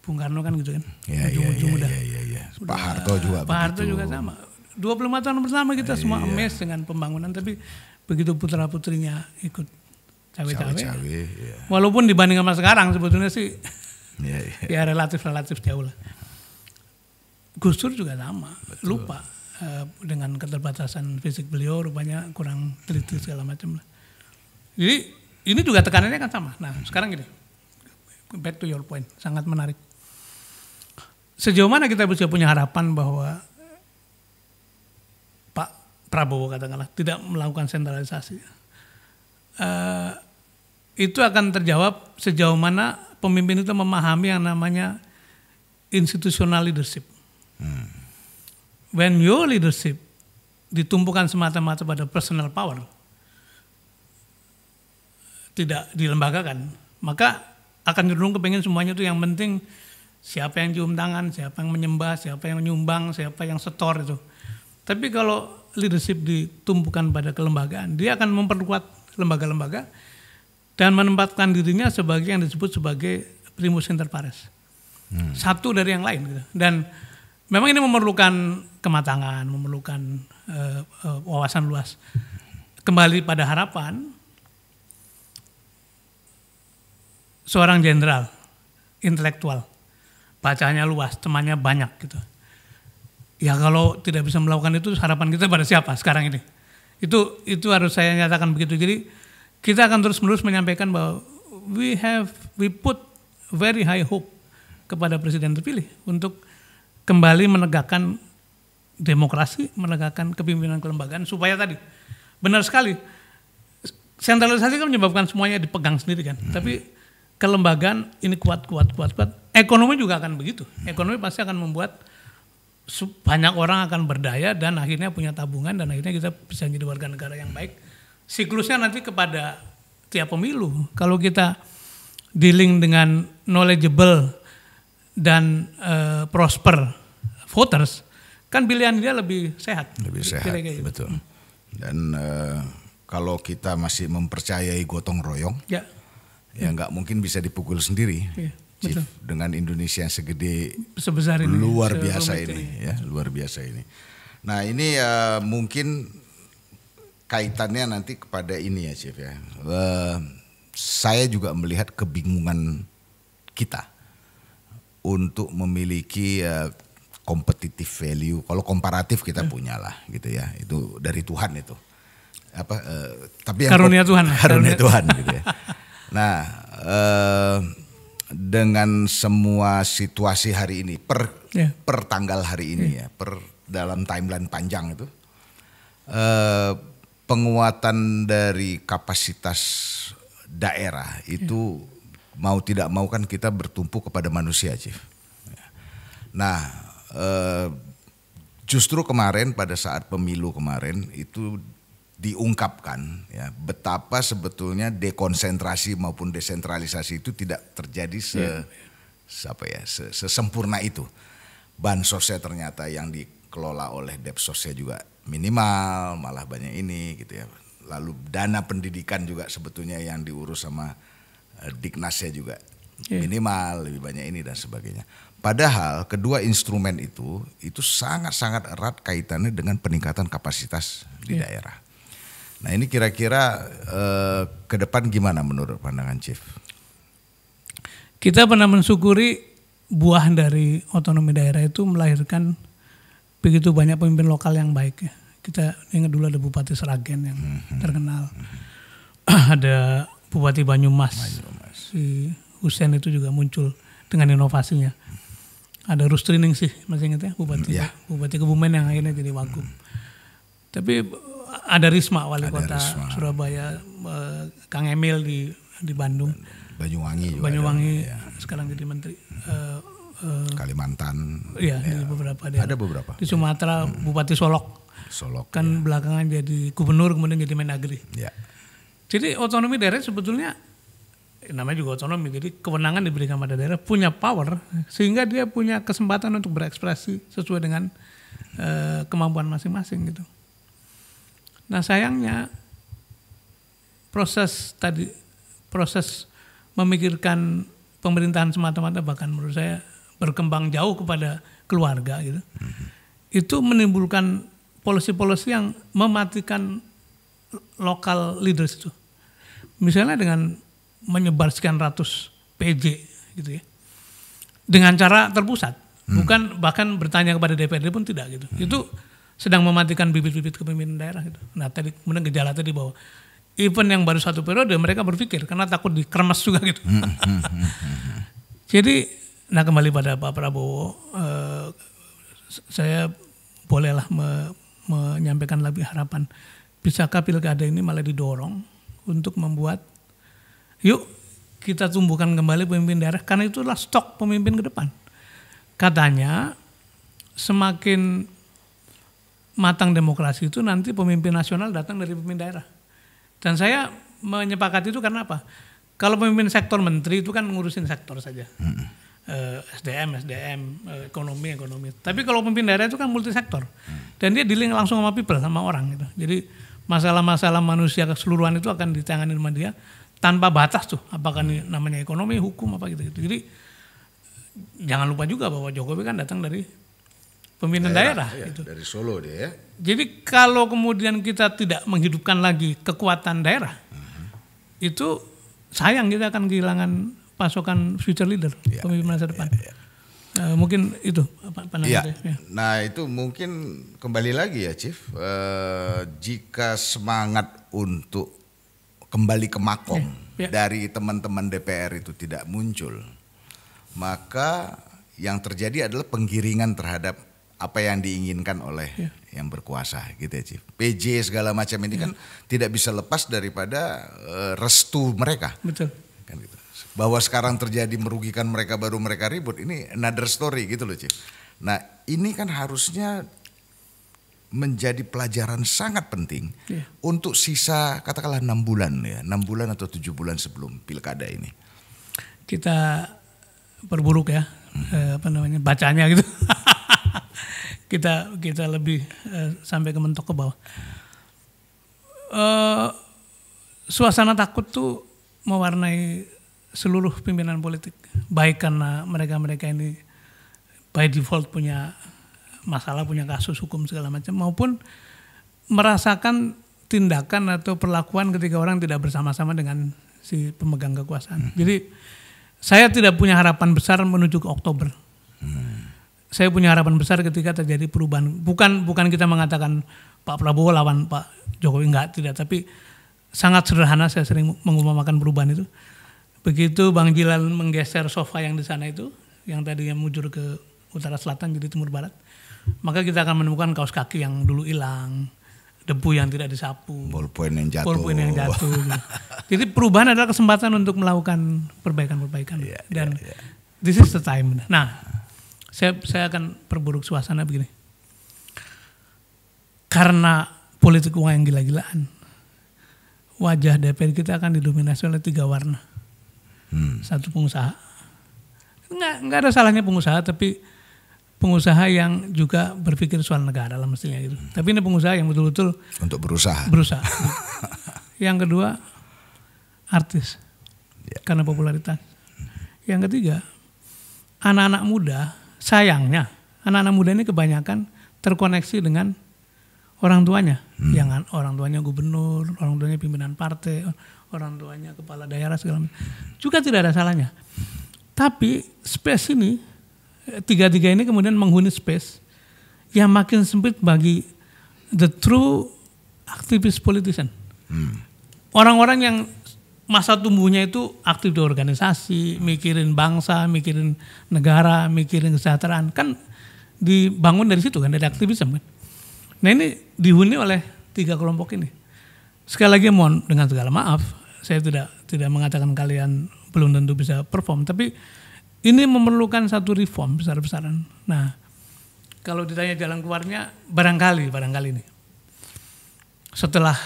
Bung Karno kan gitu kan, ya, ya ujung-ujung ya, ya, Ya, ya, ya. Pak Harto juga Pak Harto juga sama, 25 tahun pertama kita ah, semua iya. emes dengan pembangunan tapi begitu putra putrinya ikut cawe-cawe. Iya. Walaupun dibandingkan sama sekarang sebetulnya sih iya, iya. ya relatif relatif jauh lah. Gus juga sama, Betul. lupa uh, dengan keterbatasan fisik beliau rupanya kurang teliti segala macam lah. Jadi ini juga tekanannya kan sama. Nah sekarang gini, back to your point, sangat menarik. Sejauh mana kita bisa punya harapan bahwa Prabowo katakanlah tidak melakukan sentralisasi uh, itu akan terjawab sejauh mana pemimpin itu memahami yang namanya institutional leadership. Hmm. When your leadership ditumpukan semata-mata pada personal power, tidak dilembagakan, maka akan cenderung kepengen semuanya itu yang penting siapa yang cium tangan, siapa yang menyembah, siapa yang menyumbang siapa yang setor itu. Tapi kalau leadership ditumpukan pada kelembagaan, dia akan memperkuat lembaga-lembaga dan menempatkan dirinya sebagai yang disebut sebagai primus inter pares. Hmm. Satu dari yang lain gitu. Dan memang ini memerlukan kematangan, memerlukan uh, uh, wawasan luas. Kembali pada harapan seorang jenderal intelektual, bacanya luas, temannya banyak gitu Ya kalau tidak bisa melakukan itu harapan kita pada siapa sekarang ini? Itu itu harus saya nyatakan begitu. Jadi kita akan terus-menerus menyampaikan bahwa we have we put very high hope kepada presiden terpilih untuk kembali menegakkan demokrasi, menegakkan kepimpinan kelembagaan supaya tadi benar sekali sentralisasi kan menyebabkan semuanya dipegang sendiri kan. Hmm. Tapi kelembagaan ini kuat kuat kuat kuat. Ekonomi juga akan begitu. Hmm. Ekonomi pasti akan membuat banyak orang akan berdaya dan akhirnya punya tabungan dan akhirnya kita bisa jadi warga negara yang baik. Siklusnya nanti kepada tiap pemilu. Kalau kita dealing dengan knowledgeable dan uh, prosper voters, kan pilihan dia lebih sehat. Lebih sehat, kira gitu. -kira. betul. Hmm. Dan uh, kalau kita masih mempercayai gotong royong, ya, ya nggak mungkin bisa dipukul sendiri. Ya Chief, Betul. dengan Indonesia yang segede sebesar ini luar biasa ini, ya? ya, luar biasa ini. Nah, ini uh, mungkin kaitannya nanti kepada ini ya, Chief ya. Uh, saya juga melihat kebingungan kita untuk memiliki uh, competitive value. Kalau komparatif kita ya. punya lah gitu ya. Itu dari Tuhan itu. Apa uh, tapi yang karunia Tuhan. (laughs) Karunia Tuhan gitu ya. Nah, uh, dengan semua situasi hari ini per yeah. per tanggal hari ini yeah. ya per dalam timeline panjang itu eh, penguatan dari kapasitas daerah itu yeah. mau tidak mau kan kita bertumpu kepada manusia Chief. Nah eh, justru kemarin pada saat pemilu kemarin itu diungkapkan ya betapa sebetulnya dekonsentrasi maupun desentralisasi itu tidak terjadi se yeah. Iya. apa ya se, sesempurna itu bansosnya ternyata yang dikelola oleh depsosnya juga minimal malah banyak ini gitu ya lalu dana pendidikan juga sebetulnya yang diurus sama uh, eh, diknasnya juga yeah. minimal lebih banyak ini dan sebagainya Padahal kedua instrumen itu itu sangat-sangat erat kaitannya dengan peningkatan kapasitas yeah. di iya. daerah. Nah ini kira-kira eh, ke depan gimana menurut pandangan Chief? Kita pernah mensyukuri buah dari otonomi daerah itu melahirkan begitu banyak pemimpin lokal yang baik ya. Kita ingat dulu ada Bupati Seragen yang mm-hmm. terkenal. Mm-hmm. (clears throat) ada Bupati Banyumas. Banyumas. Si Husen itu juga muncul dengan inovasinya. Ada Rustrining sih masih ingat ya Bupati mm, yeah. Bupati Kebumen yang akhirnya jadi wakum. mm Tapi ada Risma wali ada kota Risma. Surabaya, uh, Kang Emil di di Bandung. Banyuwangi juga. Banyuwangi ada, iya. sekarang jadi menteri. Uh, uh, Kalimantan. Iya, ya. di iya. beberapa daerah. Ada beberapa. Di Sumatera hmm. Bupati Solok. Solok. Kan ya. belakangan jadi gubernur kemudian jadi Mendagri. Ya. Jadi otonomi daerah sebetulnya namanya juga otonomi. Jadi kewenangan diberikan pada daerah punya power sehingga dia punya kesempatan untuk berekspresi sesuai dengan uh, kemampuan masing-masing gitu. Nah sayangnya proses tadi proses memikirkan pemerintahan semata-mata bahkan menurut saya berkembang jauh kepada keluarga gitu. Mm-hmm. Itu menimbulkan polisi-polisi yang mematikan lokal leaders itu. Misalnya dengan menyebar sekian ratus PJ gitu ya. Dengan cara terpusat, hmm. bukan bahkan bertanya kepada DPRD pun tidak gitu. Hmm. Itu sedang mematikan bibit-bibit kepemimpinan daerah gitu. Nah tadi kemudian gejala tadi bahwa event yang baru satu periode mereka berpikir karena takut dikremas juga gitu. Hmm, hmm, hmm, Jadi nah kembali pada Pak Prabowo, eh, saya bolehlah me, menyampaikan lebih harapan. Bisakah pilkada ini malah didorong untuk membuat yuk kita tumbuhkan kembali pemimpin daerah karena itulah stok pemimpin ke depan. Katanya semakin matang demokrasi itu nanti pemimpin nasional datang dari pemimpin daerah. Dan saya menyepakati itu karena apa? Kalau pemimpin sektor menteri itu kan ngurusin sektor saja. Hmm. Eh, SDM, SDM, eh, ekonomi, ekonomi. Tapi kalau pemimpin daerah itu kan multisektor. Mm. Dan dia dealing langsung sama people, sama orang gitu. Jadi masalah-masalah manusia keseluruhan itu akan ditangani sama dia tanpa batas tuh. Apakah ini namanya ekonomi, hukum, apa gitu-gitu. Jadi jangan lupa juga bahwa Jokowi kan datang dari Pemimpin daerah, daerah ya, gitu. dari Solo dia ya. Jadi kalau kemudian kita tidak menghidupkan lagi kekuatan daerah, uh-huh. itu sayang kita akan kehilangan pasokan future leader ya, pemimpin masa depan. Ya, ya. Uh, mungkin itu apa ya. Ya. Nah itu mungkin kembali lagi ya Chief, uh, jika semangat untuk kembali ke makom eh, ya, ya. dari teman-teman DPR itu tidak muncul, maka yang terjadi adalah penggiringan terhadap apa yang diinginkan oleh yeah. yang berkuasa gitu ya Chief. PJ segala macam ini yeah. kan hmm. tidak bisa lepas daripada uh, restu mereka. Betul. Kan gitu. Bahwa sekarang terjadi merugikan mereka baru mereka ribut ini another story gitu loh Chief. Nah, ini kan harusnya menjadi pelajaran sangat penting yeah. untuk sisa katakanlah enam bulan ya, enam bulan atau tujuh bulan sebelum pilkada ini. Kita perburuk ya hmm. Eh, apa namanya bacanya gitu (laughs) kita kita lebih uh, sampai ke mentok ke bawah. Uh, suasana takut tuh mewarnai seluruh pimpinan politik, baik karena mereka-mereka ini by default punya masalah, punya kasus hukum segala macam, maupun merasakan tindakan atau perlakuan ketika orang tidak bersama-sama dengan si pemegang kekuasaan. Hmm. Jadi saya tidak punya harapan besar menuju ke Oktober. Hmm saya punya harapan besar ketika terjadi perubahan. Bukan bukan kita mengatakan Pak Prabowo lawan Pak Jokowi enggak tidak, tapi sangat sederhana saya sering mengumumkan perubahan itu. Begitu Bang Jilan menggeser sofa yang di sana itu, yang tadinya mujur ke utara selatan jadi timur barat, maka kita akan menemukan kaos kaki yang dulu hilang, debu yang tidak disapu, bolpoin yang jatuh. Bolpoin yang jatuh. Gitu. (laughs) Jadi perubahan adalah kesempatan untuk melakukan perbaikan-perbaikan yeah, dan yeah, yeah. this is the time. Nah, saya saya akan perburuk suasana begini. Karena politik uang yang gila-gilaan, wajah DPR kita akan didominasi oleh tiga warna. Hmm. Satu pengusaha. Nggak, nggak ada salahnya pengusaha, tapi pengusaha yang juga berpikir soal negara lah mestinya gitu. Hmm. Tapi ini pengusaha yang betul-betul untuk berusaha. Berusaha. (laughs) yang kedua artis yeah. karena popularitas. Hmm. Yang ketiga anak-anak muda sayangnya anak-anak muda ini kebanyakan terkoneksi dengan orang tuanya. Hmm. Yang orang tuanya gubernur, orang tuanya pimpinan partai, orang tuanya kepala daerah segala macam. Juga tidak ada salahnya. Tapi space ini eh, tiga-tiga ini kemudian menghuni space yang makin sempit bagi the true activist politician. hmm. Orang -orang yang masa tumbuhnya itu aktif di organisasi, mikirin bangsa, mikirin negara, mikirin kesejahteraan. Kan dibangun dari situ kan, dari aktivisme kan. Nah ini dihuni oleh tiga kelompok ini. Sekali lagi mohon dengan segala maaf, saya tidak tidak mengatakan kalian belum tentu bisa perform, tapi ini memerlukan satu reform besar-besaran. Nah, kalau ditanya jalan keluarnya, barangkali, barangkali ini. Setelah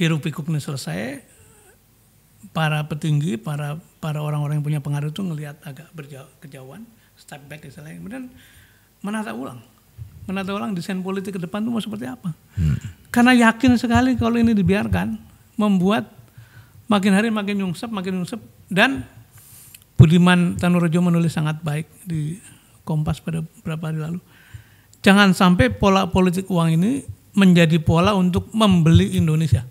hirup pikuk ini selesai, para petinggi, para para orang-orang yang punya pengaruh itu ngelihat agak berjauh kejauhan, step back istilahnya. Kemudian menata ulang, menata ulang desain politik ke depan itu mau seperti apa? Hmm. Karena yakin sekali kalau ini dibiarkan membuat makin hari makin nyungsep, makin nyungsep dan Budiman Tanurejo menulis sangat baik di Kompas pada beberapa hari lalu. Jangan sampai pola politik uang ini menjadi pola untuk membeli Indonesia.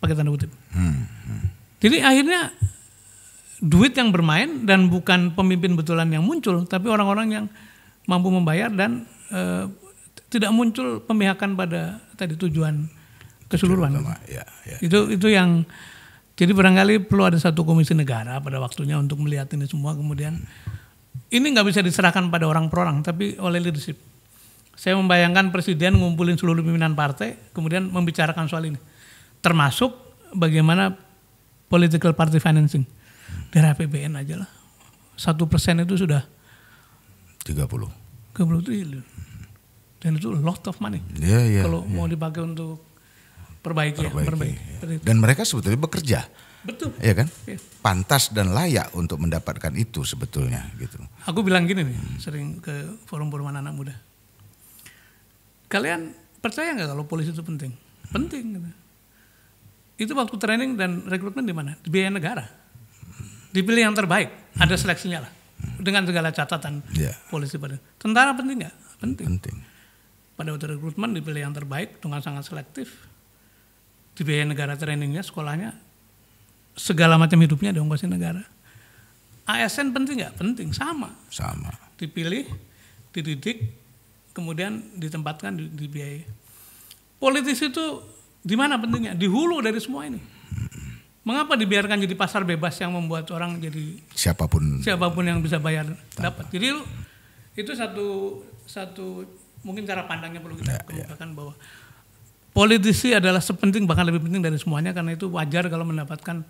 Pakai tanda kutip. Hmm. hmm. Jadi akhirnya duit yang bermain dan bukan pemimpin betulan yang muncul, tapi orang-orang yang mampu membayar dan e, tidak muncul pemihakan pada tadi tujuan keseluruhan. Tujuan ya, ya. Itu itu yang jadi barangkali perlu ada satu komisi negara pada waktunya untuk melihat ini semua kemudian ini nggak bisa diserahkan pada orang per orang tapi oleh leadership. Saya membayangkan presiden ngumpulin seluruh pimpinan partai kemudian membicarakan soal ini. Termasuk bagaimana political party financing dari APBN aja lah satu persen itu sudah 30 puluh triliun dan itu lot of money yeah, yeah, kalau yeah. mau dipakai untuk perbaiki, perbaiki, ya, perbaiki. Ya. dan mereka sebetulnya bekerja betul ya kan yeah. pantas dan layak untuk mendapatkan itu sebetulnya gitu aku bilang gini nih hmm. sering ke forum-forum anak-anak muda kalian percaya nggak kalau polisi itu penting penting gitu. Itu waktu training dan rekrutmen di mana? Di biaya negara. Dipilih yang terbaik, ada seleksinya lah. Dengan segala catatan yeah. polisi pada. Tentara penting nggak? Penting. penting. Pada waktu rekrutmen dipilih yang terbaik dengan sangat selektif. Di biaya negara trainingnya, sekolahnya, segala macam hidupnya diongkosin negara. ASN penting nggak? Penting, sama. Sama. Dipilih, dididik, kemudian ditempatkan di, biaya. Politisi itu di mana pentingnya? Di hulu dari semua ini. Mengapa dibiarkan jadi pasar bebas yang membuat orang jadi siapapun siapapun yang bisa bayar dapat. Jadi itu satu satu mungkin cara pandangnya perlu kita ya, ya. kemukakan bahwa politisi adalah sepenting bahkan lebih penting dari semuanya karena itu wajar kalau mendapatkan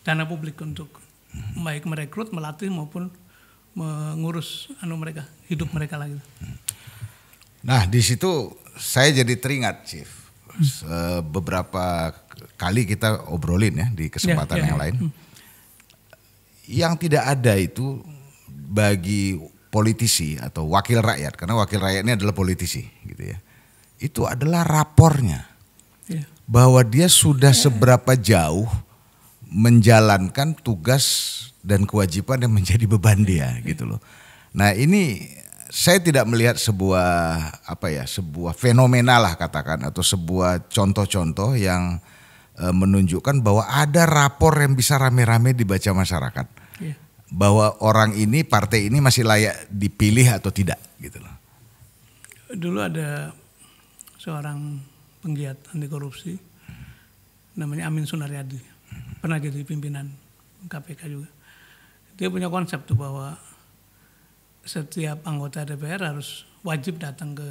dana publik untuk baik merekrut, melatih maupun mengurus anu mereka, hidup mereka lagi. Nah, di situ saya jadi teringat, Chief hmm. beberapa kali kita obrolin ya di kesempatan yeah, yeah, yang lain. Hmm. Yang tidak ada itu bagi politisi atau wakil rakyat karena wakil rakyat ini adalah politisi gitu ya. Itu adalah rapornya. Yeah. Bahwa dia sudah yeah. seberapa jauh menjalankan tugas dan kewajiban yang menjadi beban dia yeah. gitu loh. Nah, ini saya tidak melihat sebuah apa ya sebuah fenomena lah katakan atau sebuah contoh-contoh yang e, menunjukkan bahwa ada rapor yang bisa rame-rame dibaca masyarakat ya. bahwa orang ini partai ini masih layak dipilih atau tidak gitu loh dulu ada seorang penggiat anti korupsi namanya Amin Sunaryadi hmm. pernah jadi pimpinan KPK juga dia punya konsep tuh bahwa setiap anggota DPR harus wajib datang ke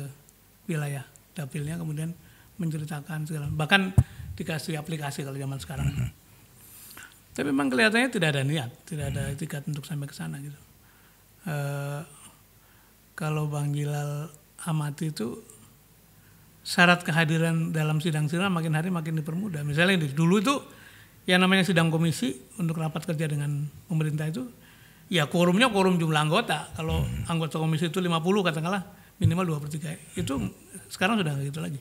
wilayah dapilnya kemudian menceritakan segala bahkan dikasih aplikasi kalau zaman sekarang mm -hmm. tapi memang kelihatannya tidak ada niat tidak ada tiket untuk sampai ke sana gitu e, kalau Bang Gilal amati itu syarat kehadiran dalam sidang-sidang makin hari makin dipermudah misalnya dulu itu yang namanya sidang komisi untuk rapat kerja dengan pemerintah itu ya quorumnya quorum jumlah anggota. Kalau hmm. anggota komisi itu 50 katakanlah minimal 2 per 3. Itu hmm. sekarang sudah gitu lagi.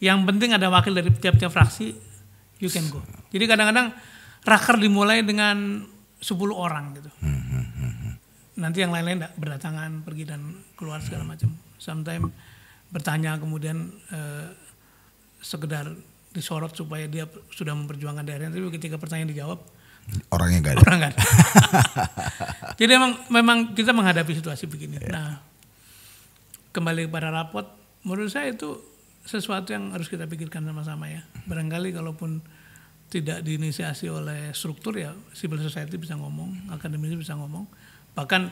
Yang penting ada wakil dari tiap-tiap fraksi, you can go. Jadi kadang-kadang raker dimulai dengan 10 orang gitu. Hmm, hmm, hmm, hmm. Nanti yang lain-lain berdatangan, pergi dan keluar segala macam. Sometimes bertanya kemudian eh, sekedar disorot supaya dia sudah memperjuangkan daerahnya. Tapi ketika pertanyaan dijawab, Orangnya gak ada. Orang gak ada. (laughs) Jadi memang memang kita menghadapi situasi begini. Yeah. Nah, kembali kepada rapot, menurut saya itu sesuatu yang harus kita pikirkan sama-sama ya. Barangkali kalaupun tidak diinisiasi oleh struktur ya civil society bisa ngomong, akademisi bisa ngomong. Bahkan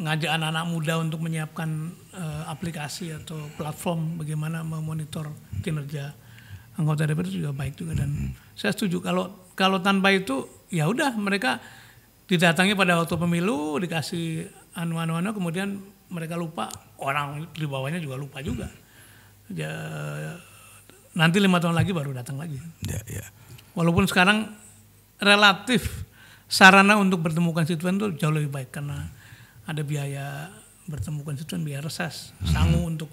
ngajak anak-anak muda untuk menyiapkan uh, aplikasi atau platform bagaimana memonitor kinerja anggota DPR itu juga baik juga dan hmm. saya setuju kalau kalau tanpa itu ya udah mereka didatangi pada waktu pemilu dikasih anu-anu-anu kemudian mereka lupa orang di bawahnya juga lupa juga hmm. ya, nanti lima tahun lagi baru datang lagi ya, ya. walaupun sekarang relatif sarana untuk bertemu konstituen itu jauh lebih baik karena ada biaya bertemu konstituen biaya reses sanggup hmm. untuk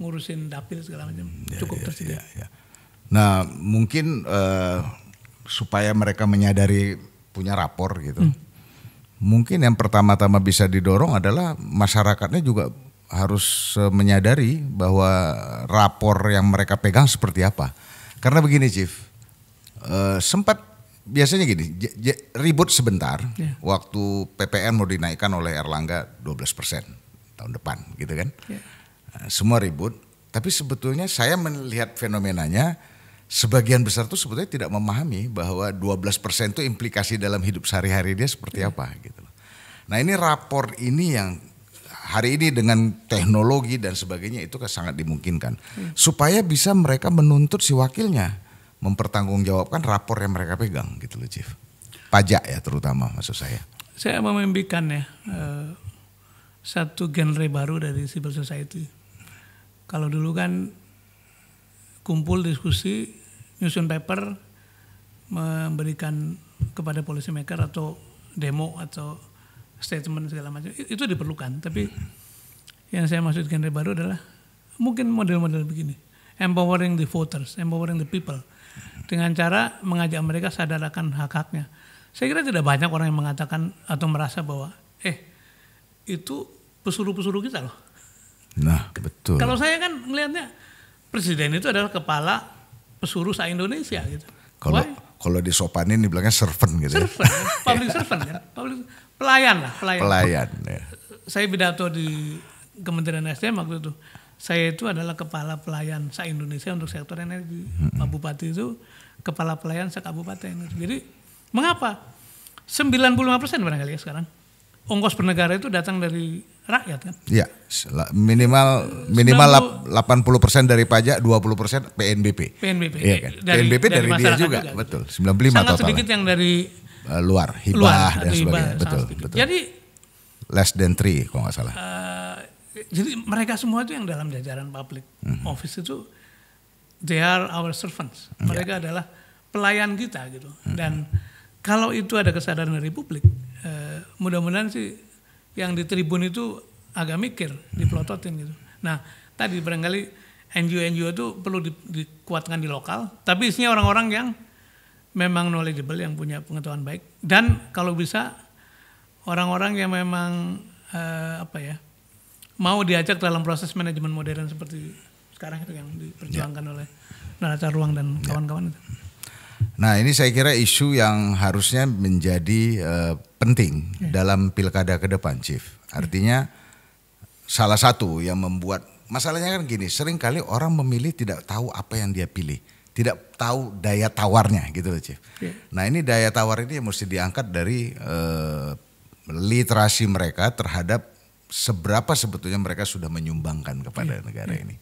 ngurusin dapil segala macam ya, cukup ya, tersedia ya, ya. Nah mungkin uh, supaya mereka menyadari punya rapor gitu. Hmm. Mungkin yang pertama-tama bisa didorong adalah masyarakatnya juga harus eh, menyadari bahwa rapor yang mereka pegang seperti apa. Karena begini, Chief, uh, sempat biasanya gini, ribut sebentar yeah. waktu PPN mau dinaikkan oleh Erlangga 12 persen tahun depan, gitu kan? Yeah. Semua ribut, tapi sebetulnya saya melihat fenomenanya sebagian besar tuh sebetulnya tidak memahami bahwa 12% itu implikasi dalam hidup sehari-hari dia seperti iya. apa gitu loh. Nah, ini rapor ini yang hari ini dengan teknologi dan sebagainya itu kan sangat dimungkinkan hmm. supaya bisa mereka menuntut si wakilnya mempertanggungjawabkan rapor yang mereka pegang gitu loh, Chief. Pajak ya terutama maksud saya. Saya memimpikan ya hmm. satu genre baru dari civil society. Kalau dulu kan kumpul diskusi nyusun paper memberikan kepada policy maker atau demo atau statement segala macam itu diperlukan tapi hmm. yang saya maksud genre baru adalah mungkin model-model begini empowering the voters empowering the people dengan cara mengajak mereka sadar akan hak-haknya saya kira tidak banyak orang yang mengatakan atau merasa bahwa eh itu pesuruh-pesuruh kita loh nah betul kalau saya kan melihatnya presiden itu adalah kepala pesuruh sa Indonesia gitu. Kalau kalau disopanin dibilangnya servant gitu. Ya. Servant, ya. public servant ya. public, pelayan lah, pelayan. Pelayan. Ya. Saya pidato di Kementerian SDM waktu itu. Saya itu adalah kepala pelayan sa Indonesia untuk sektor energi. Mm -hmm. Pak Bupati itu kepala pelayan sa kabupaten. Gitu. Jadi mengapa 95 persen barangkali ya sekarang ongkos bernegara itu datang dari rakyat kan? Iya, minimal minimal 90, persen dari pajak, 20% PNBP. PNBP. Iya kan? PNBP dari, dari dia juga, juga, betul. 95 Sangat total. sedikit yang dari uh, luar, hibah luar, dan sebagainya. Hibah, betul, betul. Jadi less than three kalau nggak salah. Uh, jadi mereka semua itu yang dalam jajaran public mm -hmm. office itu they are our servants. Mhm. Mereka yeah. adalah pelayan kita gitu. Mm -hmm. Dan kalau itu ada kesadaran dari publik, Eh, mudah-mudahan sih yang di tribun itu agak mikir hmm. dipelototin gitu nah tadi barangkali NGO-NGO itu perlu di, dikuatkan di lokal tapi isinya orang-orang yang memang knowledgeable yang punya pengetahuan baik dan kalau bisa orang-orang yang memang uh, apa ya mau diajak dalam proses manajemen modern seperti sekarang itu yang diperjuangkan ya. oleh Naraca Ruang dan ya. kawan-kawan ya. itu. Nah, ini saya kira isu yang harusnya menjadi uh, penting yeah. dalam pilkada ke depan, Chief. Artinya yeah. salah satu yang membuat masalahnya kan gini, seringkali orang memilih tidak tahu apa yang dia pilih, tidak tahu daya tawarnya gitu loh, Chief. Yeah. Nah, ini daya tawar ini yang mesti diangkat dari uh, literasi mereka terhadap seberapa sebetulnya mereka sudah menyumbangkan kepada yeah. negara iya. ini.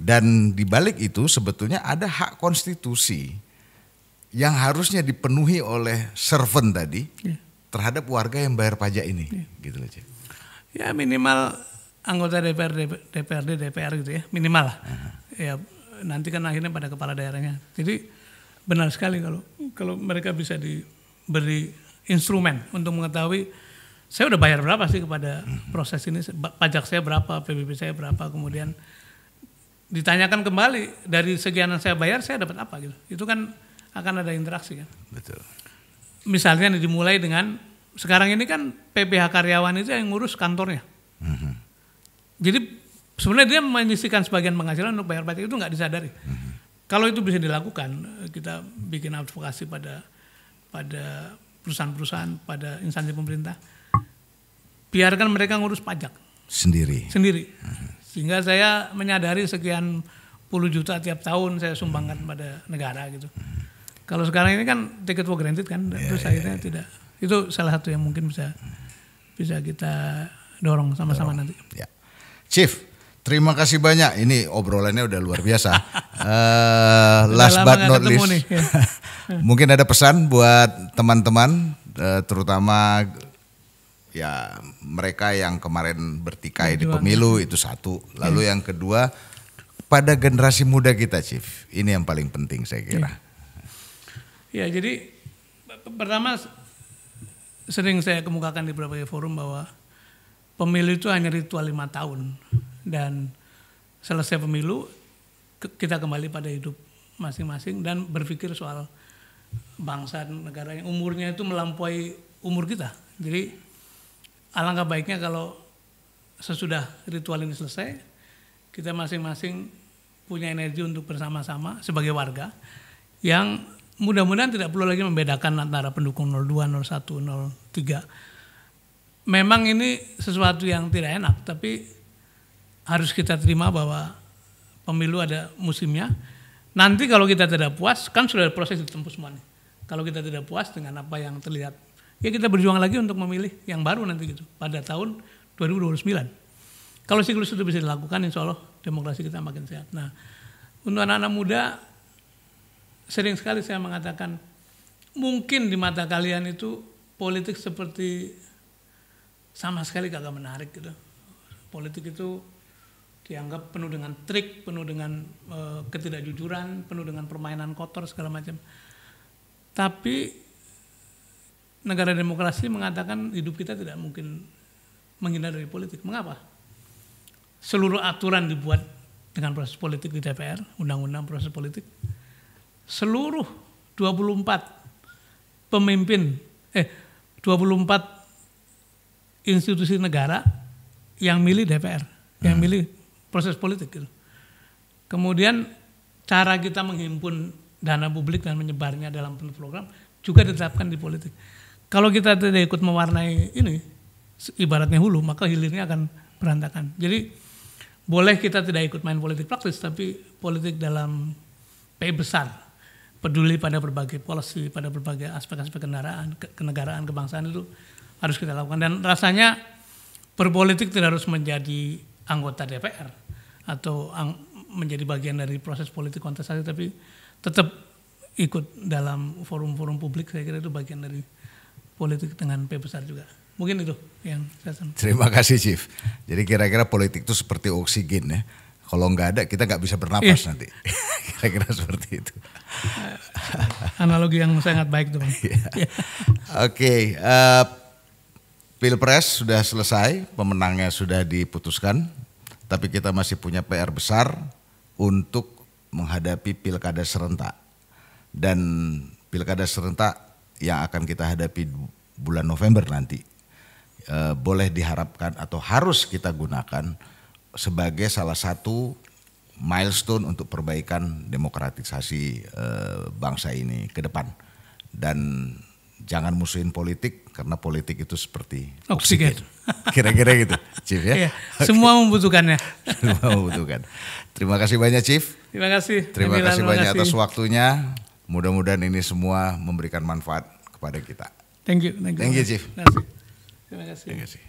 Dan di balik itu sebetulnya ada hak konstitusi yang harusnya dipenuhi oleh servant tadi ya. terhadap warga yang bayar pajak ini ya. gitu loh Cik. ya minimal anggota DPR DPRD DPR gitu ya minimal lah ya nanti kan akhirnya pada kepala daerahnya jadi benar sekali kalau kalau mereka bisa diberi instrumen untuk mengetahui saya udah bayar berapa sih kepada mhm. proses ini pajak saya berapa PBB saya berapa kemudian ditanyakan kembali dari sekian yang saya bayar saya dapat apa gitu itu kan akan ada interaksi kan. Betul. Misalnya dimulai dengan sekarang ini kan PPH karyawan itu yang ngurus kantornya. Mm -hmm. Jadi sebenarnya dia menyisikan sebagian penghasilan untuk bayar pajak itu nggak disadari. Mm -hmm. Kalau itu bisa dilakukan, kita bikin advokasi pada pada perusahaan-perusahaan, pada instansi pemerintah, biarkan mereka ngurus pajak sendiri. Sendiri. Mm -hmm. Sehingga saya menyadari sekian puluh juta tiap tahun saya sumbangkan pada negara gitu. Mm-hmm. Kalau sekarang ini kan tiket for granted kan, yeah, terus yeah, akhirnya yeah. tidak. Itu salah satu yang mungkin bisa bisa kita dorong sama-sama nanti. Ya. Chief, terima kasih banyak. Ini obrolannya udah luar biasa. uh, (laughs) last but not least, nih, (laughs) mungkin ada pesan buat teman-teman, uh, terutama ya mereka yang kemarin bertikai di pemilu ya. itu satu. Lalu yeah. Hmm. yang kedua pada generasi muda kita, Chief. Ini yang paling penting saya kira. Yeah. Ya, jadi pertama sering saya kemukakan di berbagai forum bahwa pemilu itu hanya ritual lima tahun dan selesai pemilu kita kembali pada hidup masing-masing dan berpikir soal bangsa dan negara yang umurnya itu melampaui umur kita. Jadi alangkah baiknya kalau sesudah ritual ini selesai kita masing-masing punya energi untuk bersama-sama sebagai warga yang mudah-mudahan tidak perlu lagi membedakan antara pendukung 02, 01, 03. Memang ini sesuatu yang tidak enak, tapi harus kita terima bahwa pemilu ada musimnya. Nanti kalau kita tidak puas, kan sudah proses ditempuh semuanya. Kalau kita tidak puas dengan apa yang terlihat, ya kita berjuang lagi untuk memilih yang baru nanti gitu, pada tahun 2029. Kalau siklus itu bisa dilakukan, insya Allah demokrasi kita makin sehat. Nah, untuk anak-anak muda, sering sekali saya mengatakan mungkin di mata kalian itu politik seperti sama sekali kagak menarik gitu. Politik itu dianggap penuh dengan trik, penuh dengan e, ketidakjujuran, penuh dengan permainan kotor segala macam. Tapi negara demokrasi mengatakan hidup kita tidak mungkin menghindar dari politik. Mengapa? Seluruh aturan dibuat dengan proses politik di DPR, undang-undang proses politik seluruh 24 pemimpin eh 24 institusi negara yang milih DPR, hmm. yang milih proses politik gitu. Kemudian cara kita menghimpun dana publik dan menyebarnya dalam program juga ditetapkan di politik. Kalau kita tidak ikut mewarnai ini, ibaratnya hulu, maka hilirnya akan berantakan. Jadi boleh kita tidak ikut main politik praktis, tapi politik dalam P besar peduli pada berbagai policy, pada berbagai aspek-aspek kendaraan, ke, kenegaraan, kebangsaan itu harus kita lakukan. Dan rasanya berpolitik tidak harus menjadi anggota DPR atau ang, menjadi bagian dari proses politik kontestasi, tapi tetap ikut dalam forum-forum publik saya kira itu bagian dari politik dengan P besar juga. Mungkin itu yang saya sampaikan. Terima kasih Chief. Jadi kira-kira politik itu seperti oksigen ya kalau nggak ada kita nggak bisa bernapas yeah. nanti. (laughs) Kira-kira seperti itu. Eh, analogi yang sangat baik tuh (laughs) Yeah. Yeah. Oke, okay, uh, eh, pilpres sudah selesai, pemenangnya sudah diputuskan, tapi kita masih punya PR besar untuk menghadapi pilkada serentak dan pilkada serentak yang akan kita hadapi bulan November nanti eh, boleh diharapkan atau harus kita gunakan sebagai salah satu milestone untuk perbaikan demokratisasi e, bangsa ini ke depan dan jangan musuhin politik karena politik itu seperti oksigen. (laughs) Kira-kira gitu, Chief ya. Iya, (laughs) okay. Semua membutuhkannya. (laughs) semua membutuhkan. Terima kasih banyak, Chief. Terima kasih. Terima Emilan, kasih terima kasih. atas waktunya. Mudah-mudahan ini semua memberikan manfaat kepada kita. Thank you, thank you. Thank you, Chief. Terima kasih. Terima kasih.